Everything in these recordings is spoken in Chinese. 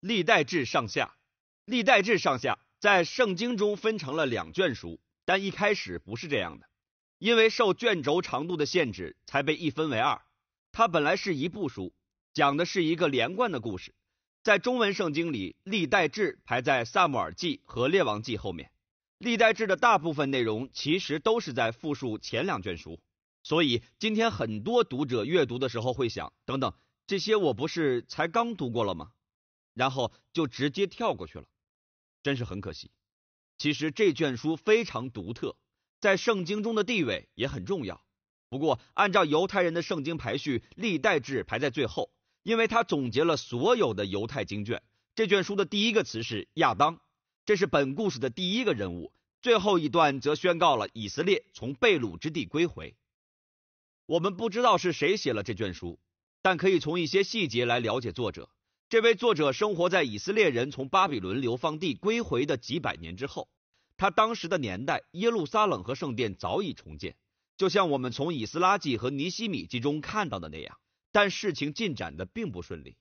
历代志上下，历代志上下在圣经中分成了两卷书，但一开始不是这样的，因为受卷轴长度的限制，才被一分为二。它本来是一部书，讲的是一个连贯的故事。在中文圣经里，历代志排在萨姆尔记和列王记后面。历代志的大部分内容其实都是在复述前两卷书，所以今天很多读者阅读的时候会想：等等，这些我不是才刚读过了吗？然后就直接跳过去了，真是很可惜。其实这卷书非常独特，在圣经中的地位也很重要。不过，按照犹太人的圣经排序，历代志排在最后，因为它总结了所有的犹太经卷。这卷书的第一个词是亚当，这是本故事的第一个人物。最后一段则宣告了以色列从被掳之地归回。我们不知道是谁写了这卷书，但可以从一些细节来了解作者。这位作者生活在以色列人从巴比伦流放地归回的几百年之后，他当时的年代，耶路撒冷和圣殿早已重建，就像我们从以斯拉记和尼希米记中看到的那样。但事情进展的并不顺利。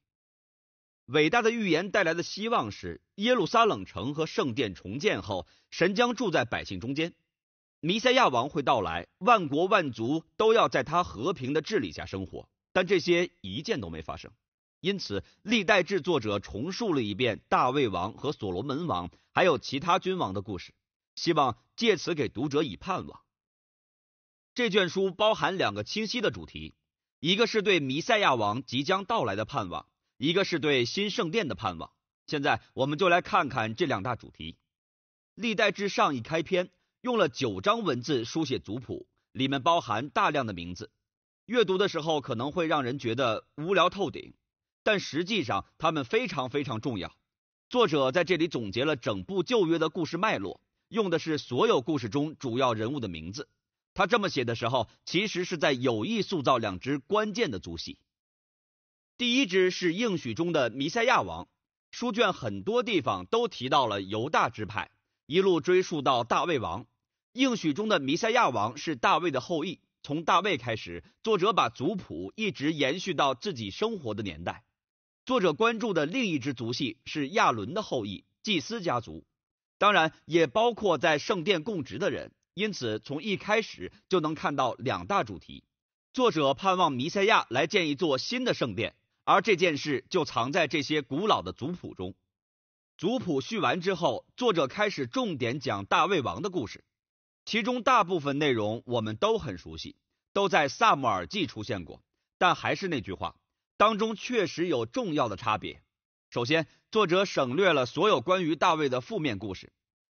伟大的预言带来的希望是，耶路撒冷城和圣殿重建后，神将住在百姓中间，弥赛亚王会到来，万国万族都要在他和平的治理下生活。但这些一件都没发生。因此，历代志作者重述了一遍大卫王和所罗门王，还有其他君王的故事，希望借此给读者以盼望。这卷书包含两个清晰的主题：一个是对弥赛亚王即将到来的盼望，一个是对新圣殿的盼望。现在，我们就来看看这两大主题。历代志上一开篇，用了九章文字书写族谱，里面包含大量的名字。阅读的时候可能会让人觉得无聊透顶。但实际上，他们非常非常重要。作者在这里总结了整部旧约的故事脉络，用的是所有故事中主要人物的名字。他这么写的时候，其实是在有意塑造两支关键的族系。第一支是应许中的弥赛亚王，书卷很多地方都提到了犹大支派，一路追溯到大卫王。应许中的弥赛亚王是大卫的后裔，从大卫开始，作者把族谱一直延续到自己生活的年代。作者关注的另一支族系是亚伦的后裔祭司家族，当然也包括在圣殿供职的人。因此，从一开始就能看到两大主题：作者盼望弥赛亚来建一座新的圣殿，而这件事就藏在这些古老的族谱中。族谱续完之后，作者开始重点讲大卫王的故事，其中大部分内容我们都很熟悉，都在《萨姆耳记》出现过。但还是那句话。当中确实有重要的差别。首先，作者省略了所有关于大卫的负面故事，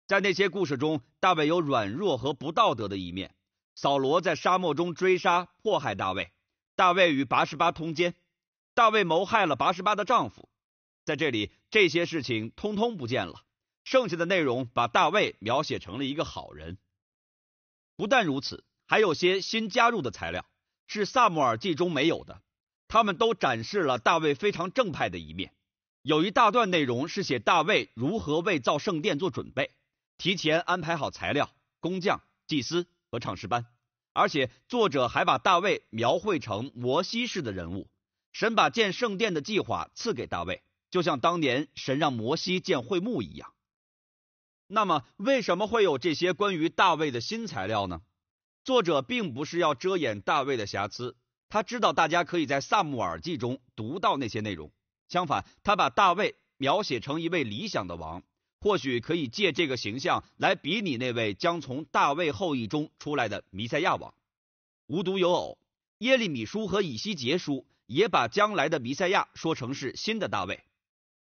在那些故事中，大卫有软弱和不道德的一面。扫罗在沙漠中追杀迫害大卫，大卫与八十八通奸，大卫谋害了八十八的丈夫。在这里，这些事情通通不见了。剩下的内容把大卫描写成了一个好人。不但如此，还有些新加入的材料是《萨母耳记》中没有的。他们都展示了大卫非常正派的一面，有一大段内容是写大卫如何为造圣殿做准备，提前安排好材料、工匠、祭司和唱诗班，而且作者还把大卫描绘成摩西式的人物。神把建圣殿的计划赐给大卫，就像当年神让摩西建会幕一样。那么，为什么会有这些关于大卫的新材料呢？作者并不是要遮掩大卫的瑕疵。他知道大家可以在《萨姆耳记》中读到那些内容。相反，他把大卫描写成一位理想的王，或许可以借这个形象来比拟那位将从大卫后裔中出来的弥赛亚王。无独有偶，《耶利米书》和《以西结书》也把将来的弥赛亚说成是新的大卫。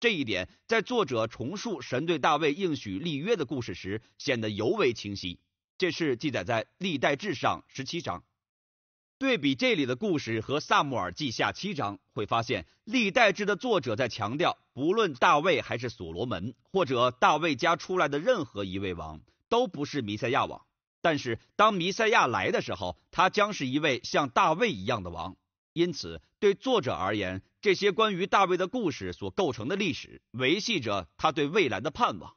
这一点在作者重述神对大卫应许立约的故事时显得尤为清晰。这是记载在《历代志上》十七章。对比这里的故事和《萨姆尔记下》七章，会发现历代志的作者在强调，不论大卫还是所罗门，或者大卫家出来的任何一位王，都不是弥赛亚王。但是当弥赛亚来的时候，他将是一位像大卫一样的王。因此，对作者而言，这些关于大卫的故事所构成的历史，维系着他对未来的盼望。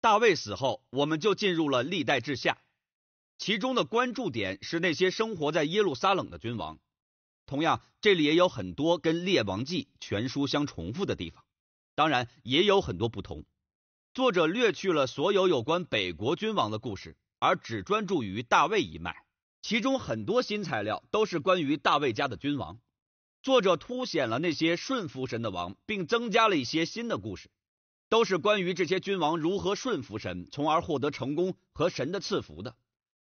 大卫死后，我们就进入了历代志下。其中的关注点是那些生活在耶路撒冷的君王。同样，这里也有很多跟《列王记》全书相重复的地方，当然也有很多不同。作者略去了所有有关北国君王的故事，而只专注于大卫一脉。其中很多新材料都是关于大卫家的君王。作者凸显了那些顺服神的王，并增加了一些新的故事，都是关于这些君王如何顺服神，从而获得成功和神的赐福的。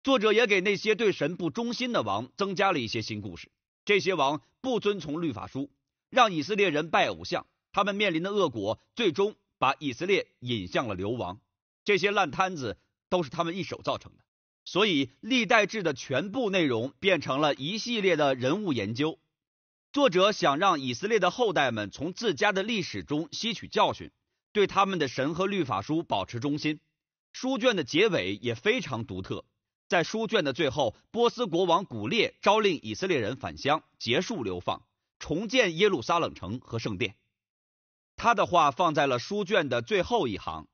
作者也给那些对神不忠心的王增加了一些新故事。这些王不遵从律法书，让以色列人拜偶像，他们面临的恶果最终把以色列引向了流亡。这些烂摊子都是他们一手造成的。所以，历代志的全部内容变成了一系列的人物研究。作者想让以色列的后代们从自家的历史中吸取教训，对他们的神和律法书保持忠心。书卷的结尾也非常独特。在书卷的最后，波斯国王古列召令以色列人返乡，结束流放，重建耶路撒冷城和圣殿。他的话放在了书卷的最后一行：“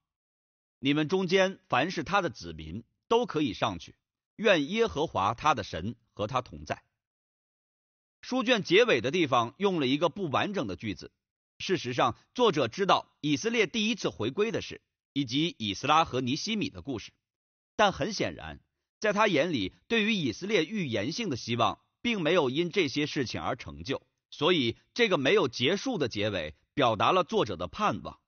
你们中间凡是他的子民，都可以上去。愿耶和华他的神和他同在。”书卷结尾的地方用了一个不完整的句子。事实上，作者知道以色列第一次回归的事，以及以斯拉和尼西米的故事，但很显然。在他眼里，对于以色列预言性的希望，并没有因这些事情而成就，所以这个没有结束的结尾，表达了作者的盼望。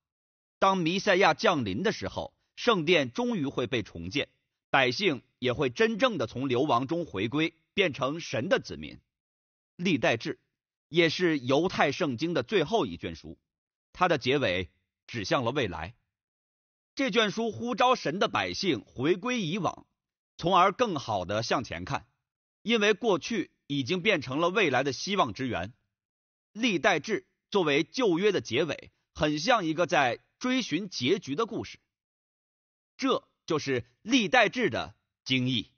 当弥赛亚降临的时候，圣殿终于会被重建，百姓也会真正的从流亡中回归，变成神的子民。历代志也是犹太圣经的最后一卷书，它的结尾指向了未来。这卷书呼召神的百姓回归以往。从而更好地向前看，因为过去已经变成了未来的希望之源。历代志作为旧约的结尾，很像一个在追寻结局的故事，这就是历代志的精义。